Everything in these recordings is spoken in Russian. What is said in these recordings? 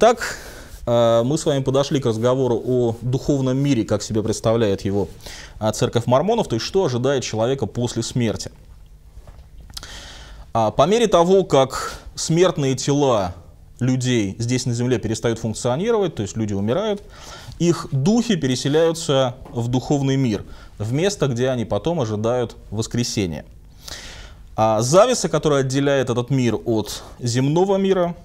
Итак, э, мы с вами подошли к разговору о духовном мире, как себе представляет его э, церковь мормонов, то есть что ожидает человека после смерти. А по мере того, как смертные тела людей здесь на Земле перестают функционировать, то есть люди умирают, их духи переселяются в духовный мир, в место, где они потом ожидают воскресения. А зависа, которая отделяет этот мир от земного мира –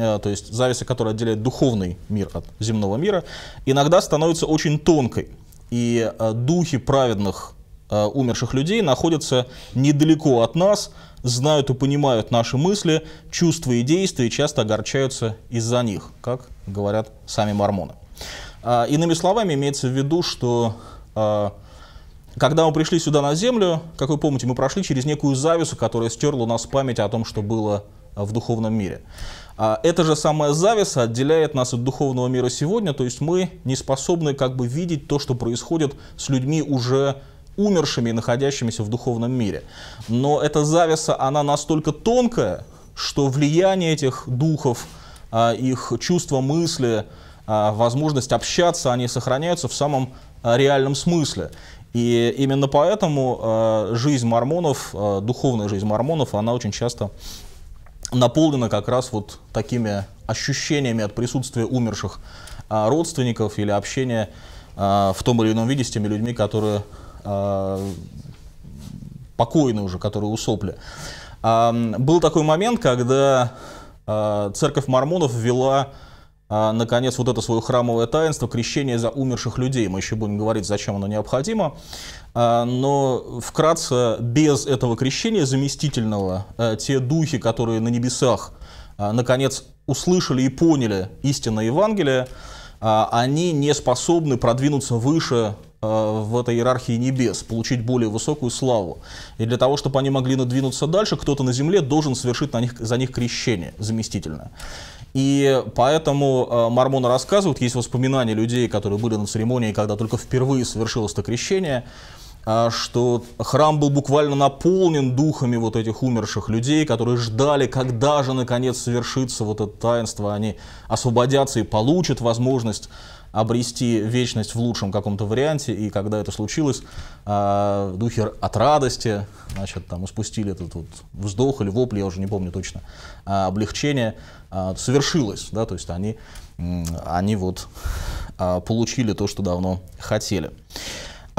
Э, то есть завеса, которая отделяет духовный мир от земного мира, иногда становится очень тонкой. И э, духи праведных э, умерших людей находятся недалеко от нас, знают и понимают наши мысли, чувства и действия, и часто огорчаются из-за них, как говорят сами мормоны. Иными словами, имеется в виду, что когда мы пришли сюда на Землю, как вы помните, мы прошли через некую завесу, которая стерла у нас память о том, что было в духовном мире. А эта же самая зависа отделяет нас от духовного мира сегодня, то есть мы не способны как бы видеть то, что происходит с людьми уже умершими и находящимися в духовном мире. Но эта зависа, она настолько тонкая, что влияние этих духов, а, их чувства, мысли, а, возможность общаться, они сохраняются в самом а, реальном смысле. И именно поэтому жизнь мормонов, духовная жизнь мормонов, она очень часто наполнена как раз вот такими ощущениями от присутствия умерших а, родственников или общения а, в том или ином виде с теми людьми, которые а, покойны уже, которые усопли. Был такой момент, когда церковь мормонов ввела а, наконец, вот это свое храмовое таинство, крещение за умерших людей. Мы еще будем говорить, зачем оно необходимо. А, но вкратце, без этого крещения заместительного, э, те духи, которые на небесах, э, наконец, услышали и поняли истинное Евангелие, э, они не способны продвинуться выше в этой иерархии небес, получить более высокую славу. И для того, чтобы они могли надвинуться дальше, кто-то на земле должен совершить на них, за них крещение заместительное. И поэтому э, мормоны рассказывают, есть воспоминания людей, которые были на церемонии, когда только впервые совершилось это крещение, а, что храм был буквально наполнен духами вот этих умерших людей, которые ждали, когда же наконец совершится вот это таинство, они освободятся и получат возможность обрести вечность в лучшем каком-то варианте, и когда это случилось, а, духи от радости, значит, там испустили этот вот вздох или вопль, я уже не помню точно, а, облегчение, совершилось, да, то есть они, они вот получили то, что давно хотели.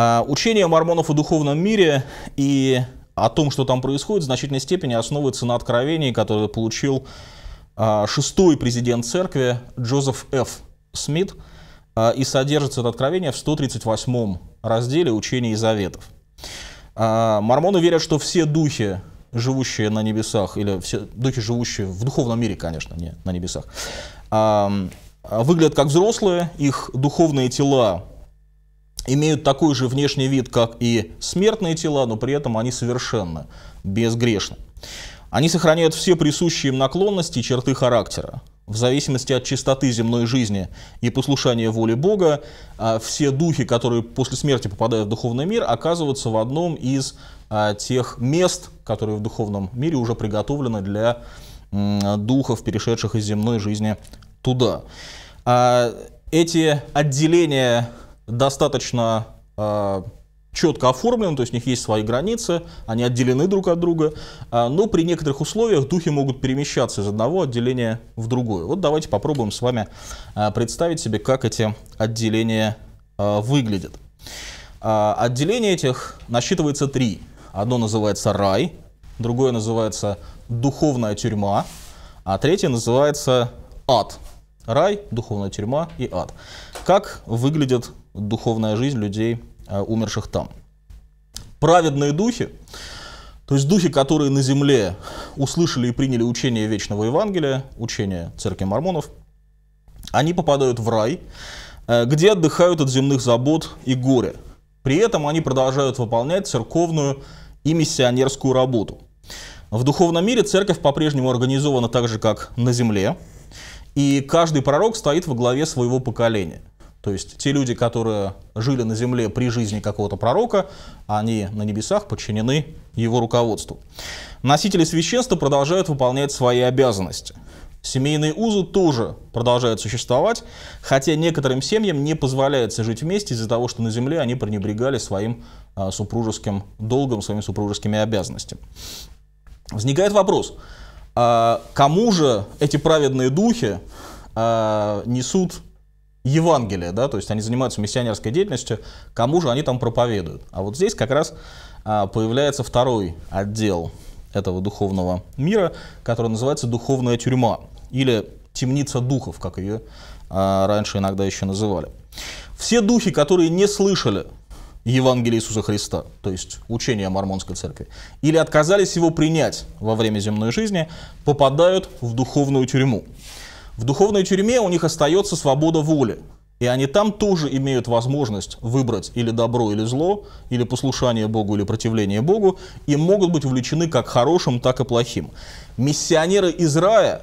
А, учение мормонов о духовном мире и о том, что там происходит, в значительной степени основывается на откровении, которое получил а, шестой президент церкви Джозеф Ф. Смит, а, и содержится это откровение в 138 м разделе «Учения и заветов». Мормоны верят, что все духи, живущие на небесах, или все духи, живущие в духовном мире, конечно, не на небесах, выглядят как взрослые, их духовные тела имеют такой же внешний вид, как и смертные тела, но при этом они совершенно безгрешны. Они сохраняют все присущие им наклонности и черты характера. В зависимости от чистоты земной жизни и послушания воли Бога, а, все духи, которые после смерти попадают в духовный мир, оказываются в одном из а, тех мест, которые в духовном мире уже приготовлены для духов, перешедших из земной жизни туда. А, эти отделения достаточно а, четко оформлен, то есть у них есть свои границы, они отделены друг от друга, а, но при некоторых условиях духи могут перемещаться из одного отделения в другое. Вот давайте попробуем с вами а, представить себе, как эти отделения выглядят. Отделения этих насчитывается три. Одно называется рай, другое называется духовная тюрьма, а третье называется ад. Рай, духовная тюрьма и ад. Как выглядят духовная жизнь людей, э, умерших там. Праведные духи, то есть духи, которые на земле услышали и приняли учение Вечного Евангелия, учение Церкви Мормонов, они попадают в рай, э, где отдыхают от земных забот и горя. При этом они продолжают выполнять церковную и миссионерскую работу. В духовном мире церковь по-прежнему организована так же, как на земле, и каждый пророк стоит во главе своего поколения – то есть те люди, которые жили на земле при жизни какого-то пророка, они на небесах подчинены его руководству. Носители священства продолжают выполнять свои обязанности. Семейные узы тоже продолжают существовать, хотя некоторым семьям не позволяется жить вместе из-за того, что на земле они пренебрегали своим а, супружеским долгом, своими супружескими обязанностями. Возникает вопрос, а, кому же эти праведные духи а, несут Евангелия, да, то есть они занимаются миссионерской деятельностью, кому же они там проповедуют. А вот здесь как раз а, появляется второй отдел этого духовного мира, который называется духовная тюрьма или темница духов, как ее а, раньше иногда еще называли. Все духи, которые не слышали Евангелия Иисуса Христа, то есть учения Мормонской церкви, или отказались его принять во время земной жизни, попадают в духовную тюрьму. В духовной тюрьме у них остается свобода воли. И они там тоже имеют возможность выбрать или добро, или зло, или послушание Богу, или противление Богу, и могут быть увлечены как хорошим, так и плохим. Миссионеры из рая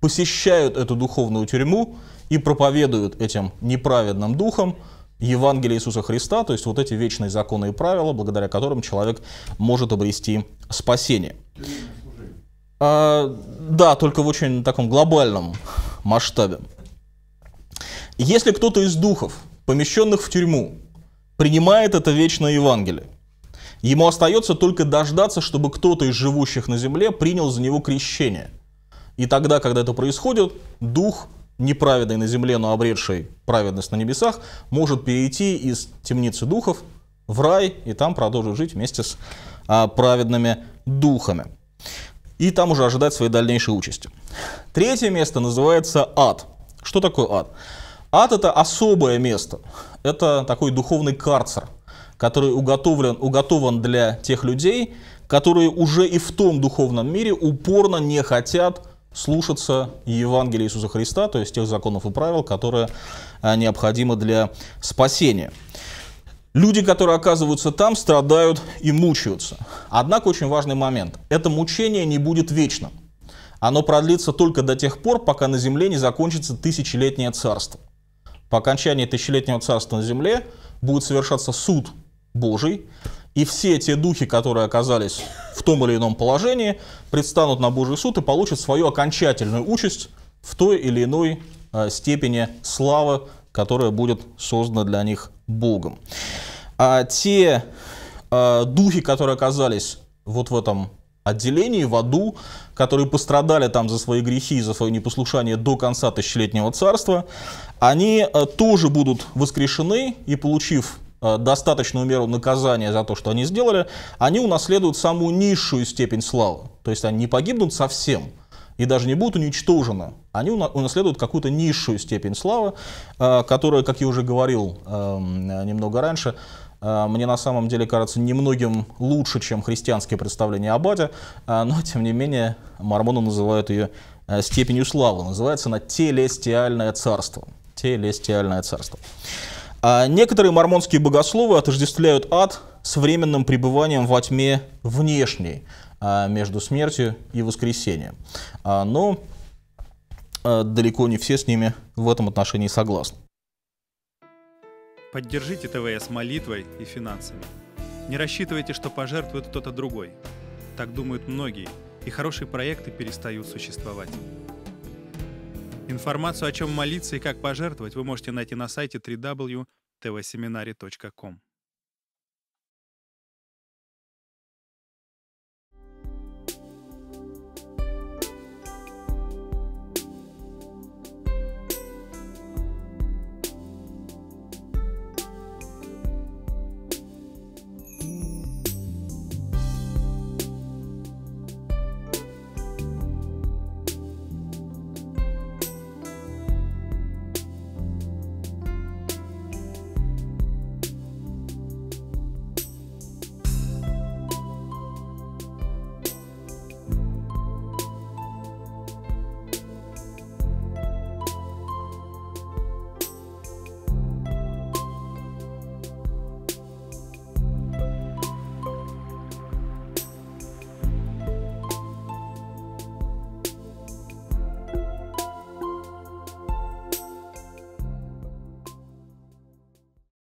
посещают эту духовную тюрьму и проповедуют этим неправедным духом Евангелие Иисуса Христа, то есть вот эти вечные законы и правила, благодаря которым человек может обрести спасение. А, да, только в очень таком глобальном масштабе. Если кто-то из духов, помещенных в тюрьму, принимает это вечное Евангелие, ему остается только дождаться, чтобы кто-то из живущих на земле принял за него крещение. И тогда, когда это происходит, дух неправедный на земле, но обретший праведность на небесах, может перейти из темницы духов в рай и там продолжить жить вместе с а, праведными духами и там уже ожидать своей дальнейшей участи. Третье место называется ад. Что такое ад? Ад – это особое место, это такой духовный карцер, который уготовлен, уготован для тех людей, которые уже и в том духовном мире упорно не хотят слушаться Евангелия Иисуса Христа, то есть тех законов и правил, которые а, необходимы для спасения. Люди, которые оказываются там, страдают и мучаются. Однако очень важный момент. Это мучение не будет вечным. Оно продлится только до тех пор, пока на земле не закончится тысячелетнее царство. По окончании тысячелетнего царства на земле будет совершаться суд Божий, и все те духи, которые оказались в том или ином положении, предстанут на Божий суд и получат свою окончательную участь в той или иной э, степени славы которое будет создано для них Богом. А те э, духи, которые оказались вот в этом отделении, в аду, которые пострадали там за свои грехи и за свое непослушание до конца тысячелетнего царства, они э, тоже будут воскрешены и, получив а, достаточную меру наказания за то, что они сделали, они унаследуют самую низшую степень славы. То есть они не погибнут совсем – и даже не будут уничтожены, они унаследуют какую-то низшую степень славы, э, которая, как я уже говорил эм, э, немного раньше, э, мне на самом деле кажется немногим лучше, чем христианские представления о Баде, но тем не менее мормоны называют ее степенью славы. Называется она «Телестиальное царство». Телестиальное царство. А некоторые мормонские богословы отождествляют ад с временным пребыванием во тьме внешней, а, между смертью и воскресением. А, но а, далеко не все с ними в этом отношении согласны. Поддержите ТВС молитвой и финансами. Не рассчитывайте, что пожертвует кто-то другой. Так думают многие, и хорошие проекты перестают существовать. Информацию, о чем молиться и как пожертвовать, вы можете найти на сайте www.tvseminary.com.